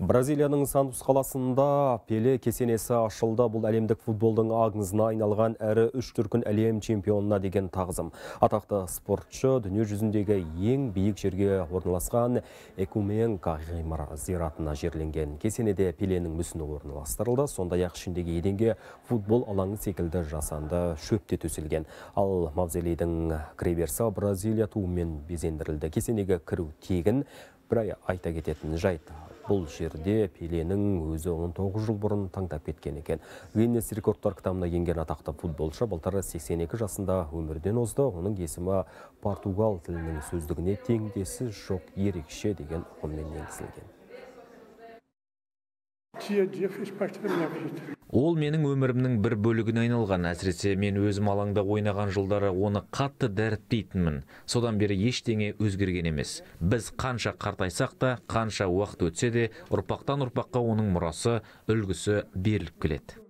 Бразилияның Сандус қаласында пеле кесенесі ашылды. Бұл әлемдік футболдың ағыңызына айналған әрі үш түркін әлем чемпионына деген тағызым. Атақты спортшы дүние жүзіндегі ең бейік жерге орналасқан Экумен Кағимар зиратына жерленген кесенеде пеленің мүсіні орналастырылды. сонда яқшындегі ішіндегі еденге футбол алаңы секілді жасанды шөпте төселген. Ал мавзелейдің Креберса Бразилия туымен безендірілді. Кесенеге кіру тегін бір айта кететін жайт бұл жерде пеленің өзі 19 жыл бұрын таңдап кеткен екен гиннес рекордтар кітабына енген атақты футболшы былтыр 82 жасында өмірден озды оның есімі португал тілінің сөздігіне теңдесі жоқ ерекше деген ұғыммен енгізілген ол менің өмірімнің бір бөлігін айналған әсіресе мен өзім алаңда ойнаған жылдары оны қатты дәріптейтінмін содан бері ештеңе өзгерген емес біз қанша қартайсақ та қанша уақыт өтсе де ұрпақтан ұрпаққа оның мұрасы үлгісі беріліп келеді